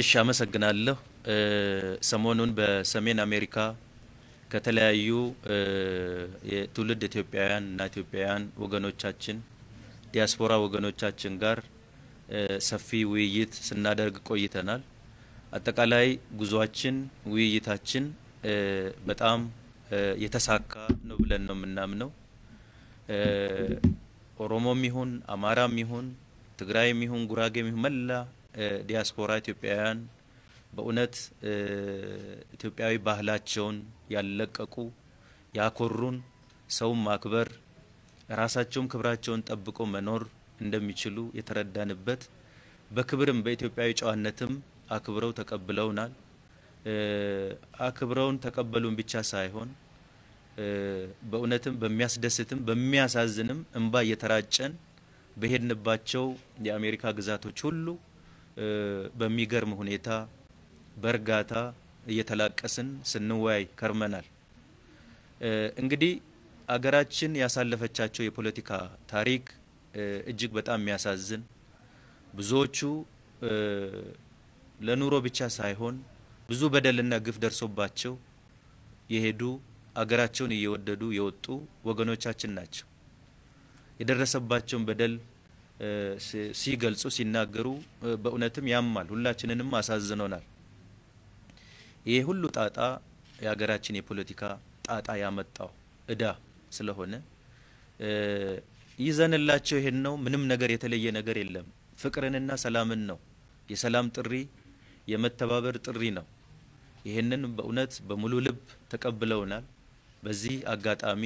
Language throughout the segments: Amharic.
እሺ አመሰግናለሁ። ሰሞኑን በሰሜን አሜሪካ ከተለያዩ የትውልድ ኢትዮጵያውያን እና ኢትዮጵያውያን ወገኖቻችን ዲያስፖራ ወገኖቻችን ጋር ሰፊ ውይይት ስናደርግ ቆይተናል። አጠቃላይ ጉዟችን ውይይታችን በጣም የተሳካ ነው ብለን ነው የምናምነው። ኦሮሞም ይሁን አማራም ይሁን ትግራይም ይሁን ጉራጌም ይሁን መላ ዲያስፖራ ኢትዮጵያውያን በእውነት ኢትዮጵያዊ ባህላቸውን ያለቀቁ ያኮሩን፣ ሰውን ማክበር፣ ራሳቸውም ክብራቸውን ጠብቆ መኖር እንደሚችሉ የተረዳንበት በክብርም በኢትዮጵያዊ ጨዋነትም አክብረው ተቀብለውናል። አክብረውን ተቀበሉን ብቻ ሳይሆን በእውነትም በሚያስደስትም በሚያሳዝንም እንባ እየተራጨን በሄድንባቸው የአሜሪካ ግዛቶች ሁሉ በሚገርም ሁኔታ በእርጋታ እየተላቀስን ስንወያይ ከርመናል። እንግዲህ አገራችን ያሳለፈቻቸው የፖለቲካ ታሪክ እጅግ በጣም የሚያሳዝን ብዙዎቹ ለኑሮ ብቻ ሳይሆን ብዙ በደልና ግፍ ደርሶባቸው የሄዱ አገራቸውን እየወደዱ የወጡ ወገኖቻችን ናቸው። የደረሰባቸውን በደል ሲገልጹ ሲናገሩ በእውነትም ያማል፣ ሁላችንንም አሳዝኖናል። ይህ ሁሉ ጣጣ የሀገራችን የፖለቲካ ጣጣ ያመጣው እዳ ስለሆነ ይዘንላቸው ይሄን ነው። ምንም ነገር የተለየ ነገር የለም። ፍቅርንና ሰላምን ነው። የሰላም ጥሪ የመተባበር ጥሪ ነው። ይህንን በእውነት በሙሉ ልብ ተቀብለውናል። በዚህ አጋጣሚ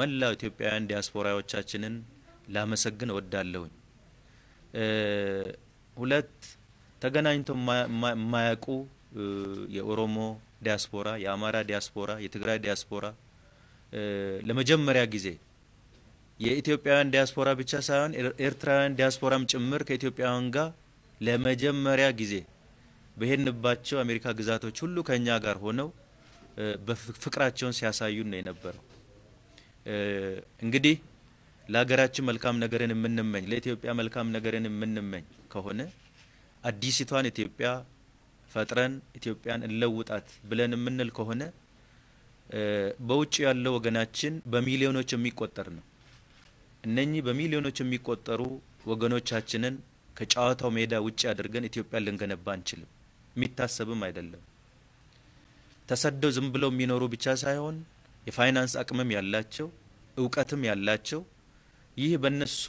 መላው ኢትዮጵያውያን ዲያስፖራዎቻችንን ላመሰግን እወዳለሁኝ። ሁለት ተገናኝተው የማያውቁ የኦሮሞ ዲያስፖራ፣ የአማራ ዲያስፖራ፣ የትግራይ ዲያስፖራ ለመጀመሪያ ጊዜ የኢትዮጵያውያን ዲያስፖራ ብቻ ሳይሆን ኤርትራውያን ዲያስፖራም ጭምር ከኢትዮጵያውያን ጋር ለመጀመሪያ ጊዜ በሄድንባቸው አሜሪካ ግዛቶች ሁሉ ከኛ ጋር ሆነው በፍቅራቸውን ሲያሳዩን ነው የነበረው እንግዲህ ለሀገራችን መልካም ነገርን የምንመኝ ለኢትዮጵያ መልካም ነገርን የምንመኝ ከሆነ አዲሲቷን ኢትዮጵያ ፈጥረን ኢትዮጵያን እንለውጣት ብለን የምንል ከሆነ በውጭ ያለው ወገናችን በሚሊዮኖች የሚቆጠር ነው። እነኚህ በሚሊዮኖች የሚቆጠሩ ወገኖቻችንን ከጨዋታው ሜዳ ውጭ አድርገን ኢትዮጵያን ልንገነባ አንችልም። የሚታሰብም አይደለም። ተሰደው ዝም ብለው የሚኖሩ ብቻ ሳይሆን የፋይናንስ አቅምም ያላቸው እውቀትም ያላቸው ይህ በነሱ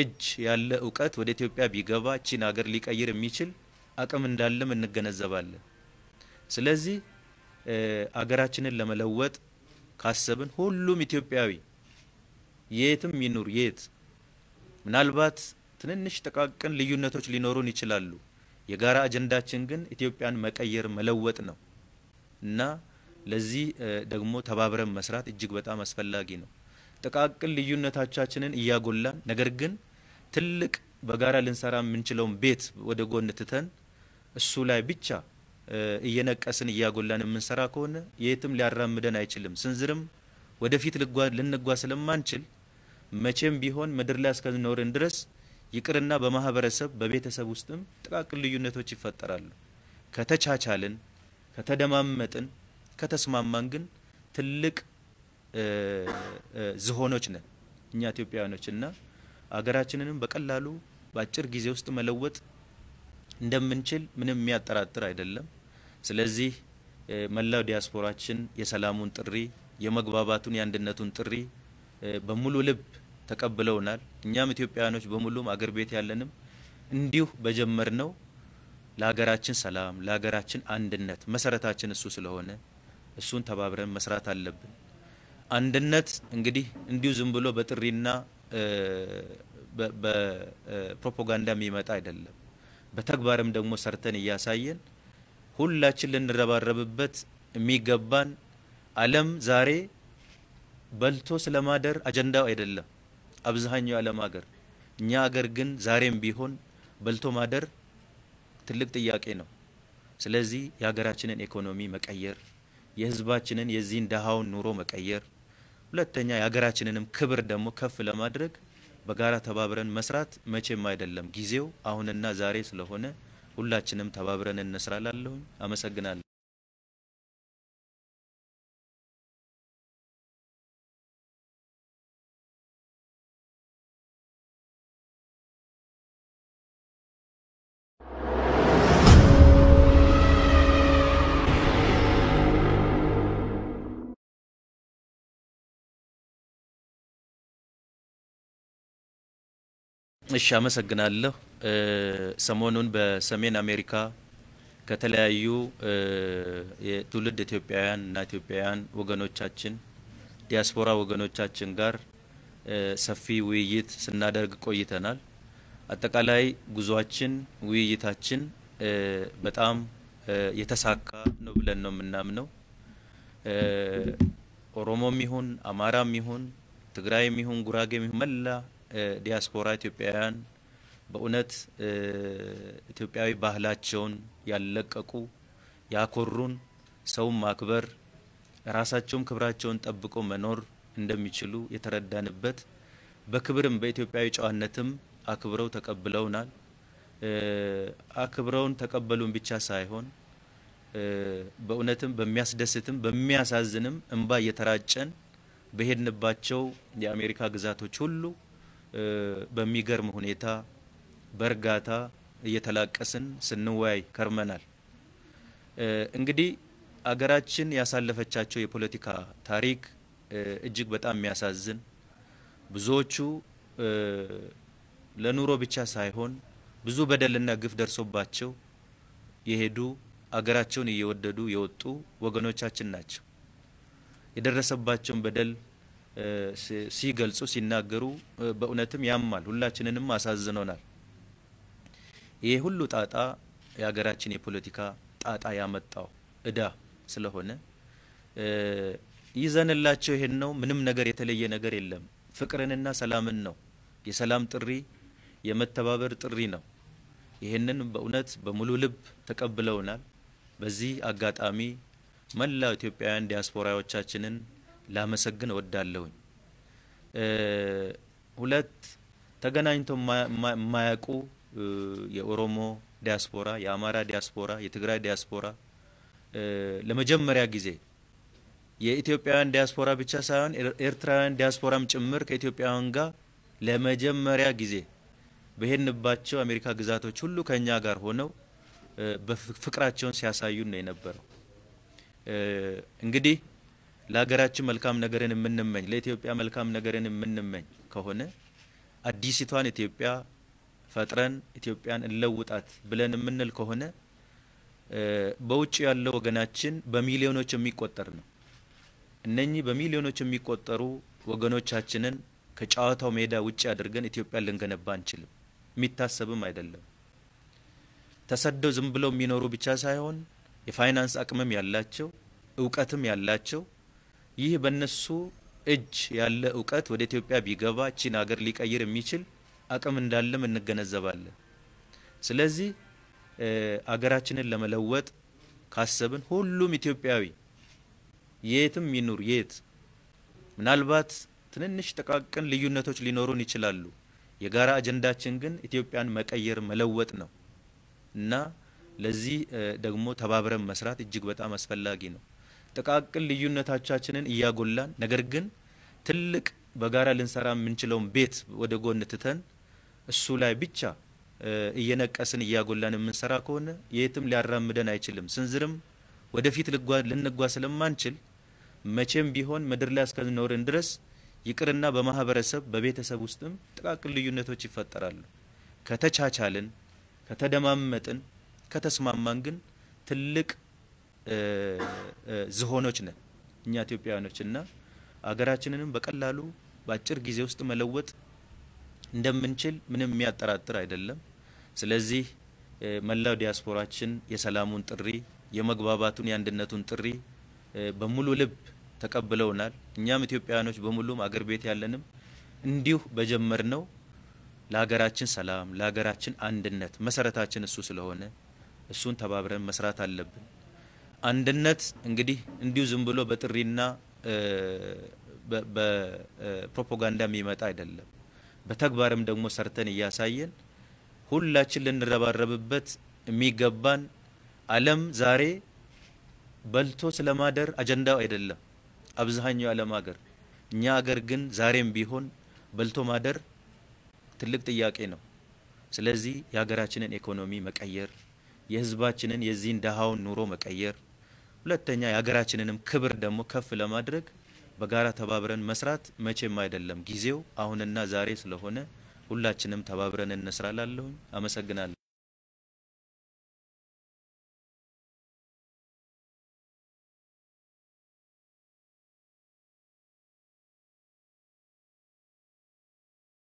እጅ ያለ እውቀት ወደ ኢትዮጵያ ቢገባ ቺን ሀገር ሊቀይር የሚችል አቅም እንዳለም እንገነዘባለን። ስለዚህ አገራችንን ለመለወጥ ካሰብን ሁሉም ኢትዮጵያዊ የትም ይኑር የት ምናልባት ትንንሽ ጥቃቅን ልዩነቶች ሊኖሩን ይችላሉ። የጋራ አጀንዳችን ግን ኢትዮጵያን መቀየር መለወጥ ነው እና ለዚህ ደግሞ ተባብረን መስራት እጅግ በጣም አስፈላጊ ነው። ጥቃቅን ልዩነቶቻችንን እያጎላን ነገር ግን ትልቅ በጋራ ልንሰራ የምንችለውን ቤት ወደ ጎን ትተን እሱ ላይ ብቻ እየነቀስን እያጎላን የምንሰራ ከሆነ የትም ሊያራምደን አይችልም። ስንዝርም ወደፊት ልንጓ ስለማንችል መቼም ቢሆን ምድር ላይ እስከኖርን ድረስ ይቅርና በማህበረሰብ በቤተሰብ ውስጥም ጥቃቅን ልዩነቶች ይፈጠራሉ። ከተቻቻልን፣ ከተደማመጥን፣ ከተስማማን ግን ትልቅ ዝሆኖች ነን እኛ ኢትዮጵያውያኖች እና አገራችንንም በቀላሉ በአጭር ጊዜ ውስጥ መለወጥ እንደምንችል ምንም የሚያጠራጥር አይደለም። ስለዚህ መላው ዲያስፖራችን የሰላሙን ጥሪ፣ የመግባባቱን፣ የአንድነቱን ጥሪ በሙሉ ልብ ተቀብለውናል። እኛም ኢትዮጵያውያኖች በሙሉም አገር ቤት ያለንም እንዲሁ በጀመርነው ለሀገራችን ሰላም ለሀገራችን አንድነት መሰረታችን እሱ ስለሆነ እሱን ተባብረን መስራት አለብን። አንድነት እንግዲህ እንዲሁ ዝም ብሎ በጥሪና በፕሮፓጋንዳ የሚመጣ አይደለም። በተግባርም ደግሞ ሰርተን እያሳየን ሁላችን ልንረባረብበት የሚገባን ዓለም ዛሬ በልቶ ስለማደር አጀንዳው አይደለም። አብዛኛው የዓለም ሀገር እኛ ሀገር ግን ዛሬም ቢሆን በልቶ ማደር ትልቅ ጥያቄ ነው። ስለዚህ የሀገራችንን ኢኮኖሚ መቀየር የህዝባችንን የዚህን ድሃውን ኑሮ መቀየር ሁለተኛ የሀገራችንንም ክብር ደግሞ ከፍ ለማድረግ በጋራ ተባብረን መስራት መቼም አይደለም ጊዜው አሁንና ዛሬ ስለሆነ ሁላችንም ተባብረን እንስራላለሁኝ። አመሰግናለሁ። እሺ አመሰግናለሁ። ሰሞኑን በሰሜን አሜሪካ ከተለያዩ የትውልድ ኢትዮጵያውያን እና ኢትዮጵያውያን ወገኖቻችን ዲያስፖራ ወገኖቻችን ጋር ሰፊ ውይይት ስናደርግ ቆይተናል። አጠቃላይ ጉዟችን ውይይታችን በጣም የተሳካ ነው ብለን ነው የምናምነው። ኦሮሞም ይሁን አማራም ይሁን ትግራይም ይሁን ጉራጌም ይሁን መላ ዲያስፖራ ኢትዮጵያውያን በእውነት ኢትዮጵያዊ ባህላቸውን ያለቀቁ ያኮሩን፣ ሰውን ማክበር፣ ራሳቸውም ክብራቸውን ጠብቆ መኖር እንደሚችሉ የተረዳንበት በክብርም በኢትዮጵያዊ ጨዋነትም አክብረው ተቀብለውናል። አክብረውን ተቀበሉን ብቻ ሳይሆን በእውነትም በሚያስደስትም በሚያሳዝንም እንባ እየተራጨን በሄድንባቸው የአሜሪካ ግዛቶች ሁሉ በሚገርም ሁኔታ በእርጋታ እየተላቀስን ስንወያይ ከርመናል። እንግዲህ አገራችን ያሳለፈቻቸው የፖለቲካ ታሪክ እጅግ በጣም የሚያሳዝን ብዙዎቹ ለኑሮ ብቻ ሳይሆን ብዙ በደልና ግፍ ደርሶባቸው የሄዱ አገራቸውን እየወደዱ የወጡ ወገኖቻችን ናቸው። የደረሰባቸውን በደል ሲገልጹ ሲናገሩ በእውነትም ያማል፣ ሁላችንንም አሳዝኖናል። ይህ ሁሉ ጣጣ የሀገራችን የፖለቲካ ጣጣ ያመጣው እዳ ስለሆነ ይዘንላቸው ይሄን ነው። ምንም ነገር የተለየ ነገር የለም። ፍቅርንና ሰላምን ነው። የሰላም ጥሪ የመተባበር ጥሪ ነው። ይህንን በእውነት በሙሉ ልብ ተቀብለውናል። በዚህ አጋጣሚ መላው ኢትዮጵያውያን ዲያስፖራዎቻችንን ላመሰግን እወዳለሁኝ። ሁለት ተገናኝተው የማያውቁ የኦሮሞ ዲያስፖራ፣ የአማራ ዲያስፖራ፣ የትግራይ ዲያስፖራ ለመጀመሪያ ጊዜ የኢትዮጵያውያን ዲያስፖራ ብቻ ሳይሆን ኤርትራውያን ዲያስፖራም ጭምር ከኢትዮጵያውያን ጋር ለመጀመሪያ ጊዜ በሄድንባቸው አሜሪካ ግዛቶች ሁሉ ከኛ ጋር ሆነው ፍቅራቸውን ሲያሳዩን ነው የነበረው እንግዲህ ለሀገራችን መልካም ነገርን የምንመኝ ለኢትዮጵያ መልካም ነገርን የምንመኝ ከሆነ አዲሲቷን ኢትዮጵያ ፈጥረን ኢትዮጵያን እንለውጣት ብለን የምንል ከሆነ በውጭ ያለው ወገናችን በሚሊዮኖች የሚቆጠር ነው። እነኚህ በሚሊዮኖች የሚቆጠሩ ወገኖቻችንን ከጨዋታው ሜዳ ውጭ አድርገን ኢትዮጵያን ልንገነባ አንችልም። የሚታሰብም አይደለም። ተሰደው ዝም ብለው የሚኖሩ ብቻ ሳይሆን የፋይናንስ አቅምም ያላቸው እውቀትም ያላቸው ይህ በነሱ እጅ ያለ እውቀት ወደ ኢትዮጵያ ቢገባ ቺን ሀገር ሊቀይር የሚችል አቅም እንዳለም እንገነዘባለን። ስለዚህ አገራችንን ለመለወጥ ካሰብን ሁሉም ኢትዮጵያዊ የትም ይኑር የት ምናልባት ትንንሽ ጥቃቅን ልዩነቶች ሊኖሩን ይችላሉ። የጋራ አጀንዳችን ግን ኢትዮጵያን መቀየር መለወጥ ነው እና ለዚህ ደግሞ ተባብረን መስራት እጅግ በጣም አስፈላጊ ነው። ጥቃቅን ልዩነቶቻችንን እያጎላን ነገር ግን ትልቅ በጋራ ልንሰራ የምንችለውን ቤት ወደ ጎን ትተን እሱ ላይ ብቻ እየነቀስን እያጎላን የምንሰራ ከሆነ የትም ሊያራምደን አይችልም። ስንዝርም ወደፊት ልንጓ ስለማንችል መቼም ቢሆን ምድር ላይ እስከኖርን ድረስ ይቅርና በማህበረሰብ በቤተሰብ ውስጥም ጥቃቅን ልዩነቶች ይፈጠራሉ። ከተቻቻልን፣ ከተደማመጥን፣ ከተስማማን ግን ትልቅ ዝሆኖች ነን እኛ ኢትዮጵያውያኖች እና አገራችንንም በቀላሉ በአጭር ጊዜ ውስጥ መለወጥ እንደምንችል ምንም የሚያጠራጥር አይደለም። ስለዚህ መላው ዲያስፖራችን የሰላሙን ጥሪ፣ የመግባባቱን፣ የአንድነቱን ጥሪ በሙሉ ልብ ተቀብለውናል። እኛም ኢትዮጵያውያኖች በሙሉም አገር ቤት ያለንም እንዲሁ በጀመር ነው ለሀገራችን ሰላም ለሀገራችን አንድነት መሰረታችን እሱ ስለሆነ እሱን ተባብረን መስራት አለብን። አንድነት እንግዲህ እንዲሁ ዝም ብሎ በጥሪና በፕሮፓጋንዳ የሚመጣ አይደለም። በተግባርም ደግሞ ሰርተን እያሳየን ሁላችን ልንረባረብበት የሚገባን ዓለም ዛሬ በልቶ ስለማደር አጀንዳው አይደለም። አብዛኛው የዓለም ሀገር እኛ ሀገር ግን ዛሬም ቢሆን በልቶ ማደር ትልቅ ጥያቄ ነው። ስለዚህ የሀገራችንን ኢኮኖሚ መቀየር፣ የህዝባችንን የዚህን ደሃውን ኑሮ መቀየር ሁለተኛ የሀገራችንንም ክብር ደግሞ ከፍ ለማድረግ በጋራ ተባብረን መስራት መቼም አይደለም ጊዜው አሁንና ዛሬ ስለሆነ ሁላችንም ተባብረን እንስራላለሁኝ። አመሰግናለሁ።